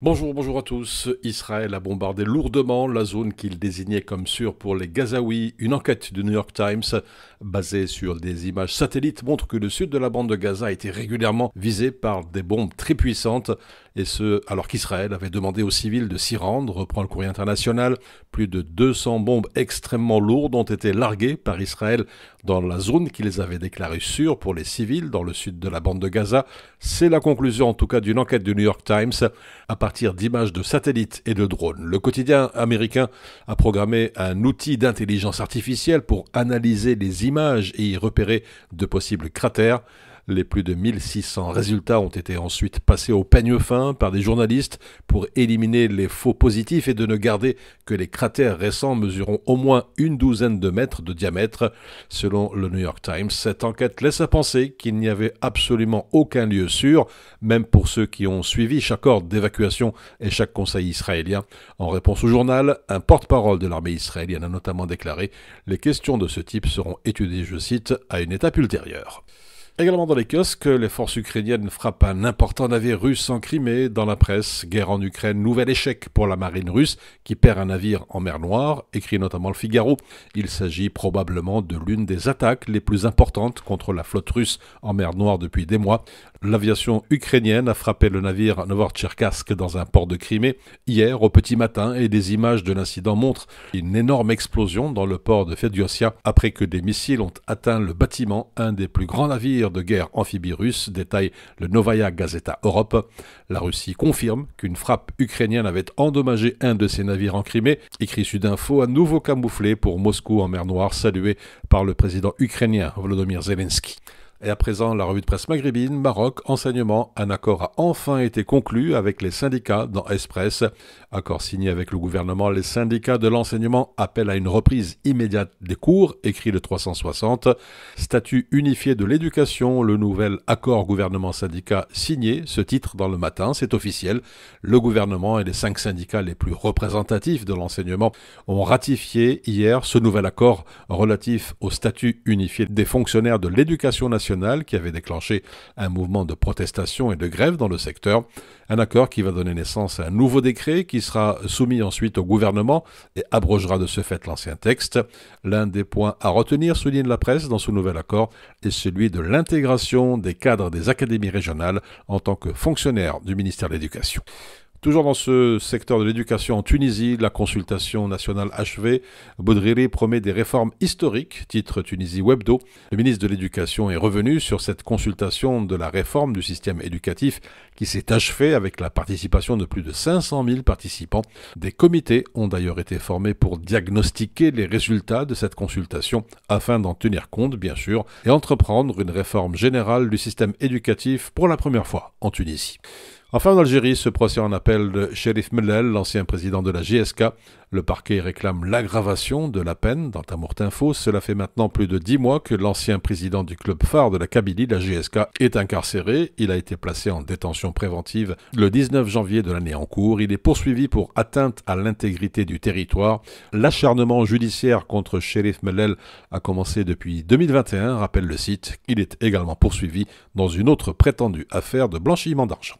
Bonjour, bonjour à tous. Israël a bombardé lourdement la zone qu'il désignait comme sûre pour les Gazaouis. Une enquête du New York Times, basée sur des images satellites, montre que le sud de la bande de Gaza a été régulièrement visé par des bombes très puissantes et ce alors qu'Israël avait demandé aux civils de s'y rendre, reprend le courrier international. Plus de 200 bombes extrêmement lourdes ont été larguées par Israël dans la zone qui les avait déclarées sûres pour les civils dans le sud de la bande de Gaza. C'est la conclusion en tout cas d'une enquête du New York Times à partir d'images de satellites et de drones. Le quotidien américain a programmé un outil d'intelligence artificielle pour analyser les images et y repérer de possibles cratères. Les plus de 1600 résultats ont été ensuite passés au peigne fin par des journalistes pour éliminer les faux positifs et de ne garder que les cratères récents mesurant au moins une douzaine de mètres de diamètre. Selon le New York Times, cette enquête laisse à penser qu'il n'y avait absolument aucun lieu sûr, même pour ceux qui ont suivi chaque ordre d'évacuation et chaque conseil israélien. En réponse au journal, un porte-parole de l'armée israélienne a notamment déclaré Les questions de ce type seront étudiées, je cite, à une étape ultérieure. Également dans les kiosques, les forces ukrainiennes frappent un important navire russe en Crimée. Dans la presse, guerre en Ukraine, nouvel échec pour la marine russe qui perd un navire en mer Noire, écrit notamment le Figaro. Il s'agit probablement de l'une des attaques les plus importantes contre la flotte russe en mer Noire depuis des mois. L'aviation ukrainienne a frappé le navire Novortcherkask dans un port de Crimée hier au petit matin et des images de l'incident montrent une énorme explosion dans le port de Fediosia après que des missiles ont atteint le bâtiment, un des plus grands navires de guerre amphibie russe, détaille le Novaya Gazeta Europe. La Russie confirme qu'une frappe ukrainienne avait endommagé un de ses navires en Crimée, écrit Sudinfo, à nouveau camouflé pour Moscou en mer Noire, salué par le président ukrainien Volodymyr Zelensky. Et à présent, la revue de presse maghrébine, Maroc, enseignement, un accord a enfin été conclu avec les syndicats dans Express. Accord signé avec le gouvernement, les syndicats de l'enseignement appellent à une reprise immédiate des cours, écrit le 360. Statut unifié de l'éducation, le nouvel accord gouvernement-syndicat signé, ce titre dans le matin, c'est officiel. Le gouvernement et les cinq syndicats les plus représentatifs de l'enseignement ont ratifié hier ce nouvel accord relatif au statut unifié des fonctionnaires de l'éducation nationale qui avait déclenché un mouvement de protestation et de grève dans le secteur. Un accord qui va donner naissance à un nouveau décret qui sera soumis ensuite au gouvernement et abrogera de ce fait l'ancien texte. L'un des points à retenir, souligne la presse dans ce nouvel accord, est celui de l'intégration des cadres des académies régionales en tant que fonctionnaires du ministère de l'Éducation. Toujours dans ce secteur de l'éducation en Tunisie, la consultation nationale achevée, Boudriri promet des réformes historiques, titre Tunisie Webdo. Le ministre de l'Éducation est revenu sur cette consultation de la réforme du système éducatif qui s'est achevée avec la participation de plus de 500 000 participants. Des comités ont d'ailleurs été formés pour diagnostiquer les résultats de cette consultation afin d'en tenir compte, bien sûr, et entreprendre une réforme générale du système éducatif pour la première fois en Tunisie. Enfin, en Algérie, ce procès en appel de Sherif Mellel, l'ancien président de la GSK. Le parquet réclame l'aggravation de la peine dans Tinfo, Cela fait maintenant plus de dix mois que l'ancien président du club phare de la Kabylie, la GSK, est incarcéré. Il a été placé en détention préventive le 19 janvier de l'année en cours. Il est poursuivi pour atteinte à l'intégrité du territoire. L'acharnement judiciaire contre Sherif Mellel a commencé depuis 2021, rappelle le site. Il est également poursuivi dans une autre prétendue affaire de blanchiment d'argent.